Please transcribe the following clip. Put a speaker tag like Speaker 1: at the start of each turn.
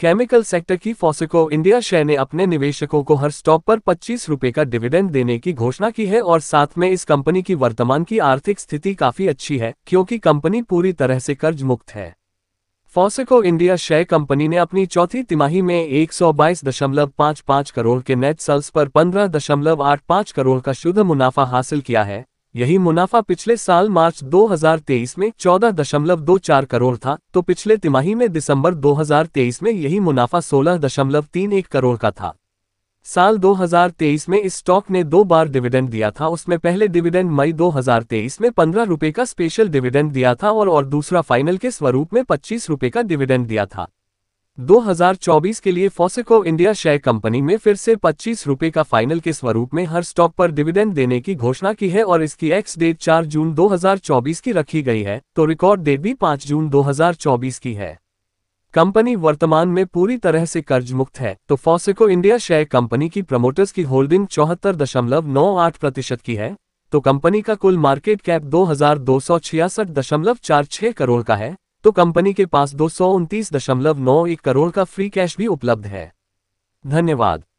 Speaker 1: chemical sector की फॉसिको India share ने अपने निवेशकों को हर स्टॉक पर पच्चीस रूपए का डिविडेंड देने की घोषणा की है और साथ में इस कंपनी की वर्तमान की आर्थिक स्थिति काफी अच्छी है क्योंकि कंपनी पूरी तरह से कर्ज मुक्त है फॉसिको इंडिया शेयर कंपनी ने अपनी चौथी तिमाही में एक करोड़ के नेट सेल्स पर पंद्रह करोड़ का शुद्ध मुनाफा हासिल किया है यही मुनाफा पिछले साल मार्च 2023 में 14.24 करोड़ था तो पिछले तिमाही में दिसंबर 2023 में यही मुनाफा 16.31 करोड़ का था साल 2023 में इस स्टॉक ने दो बार डिविडेंड दिया था उसमें पहले डिविडेंड मई 2023 में पंद्रह रुपये का स्पेशल डिविडेंड दिया था और, और दूसरा फाइनल के स्वरूप में पच्चीस रुपये का डिविडेंड दिया था 2024 के लिए फोसेको इंडिया शेयर कंपनी में फिर से पच्चीस रुपये का फाइनल के स्वरूप में हर स्टॉक पर डिविडेंड देने की घोषणा की है और इसकी एक्स डेट 4 जून 2024 की रखी गई है तो रिकॉर्ड डेट भी 5 जून 2024 की है कंपनी वर्तमान में पूरी तरह से कर्ज मुक्त है तो फोसिको इंडिया शेयर कंपनी की प्रमोटर्स की होल्डिंग चौहत्तर दशमलव नौ आठ प्रतिशत की है तो कंपनी का कुल मार्केट कैप दो हजार दो सौ छियासठ दशमलव चार छह करोड़ का है तो कंपनी के पास दो करोड़ का फ्री कैश भी उपलब्ध है धन्यवाद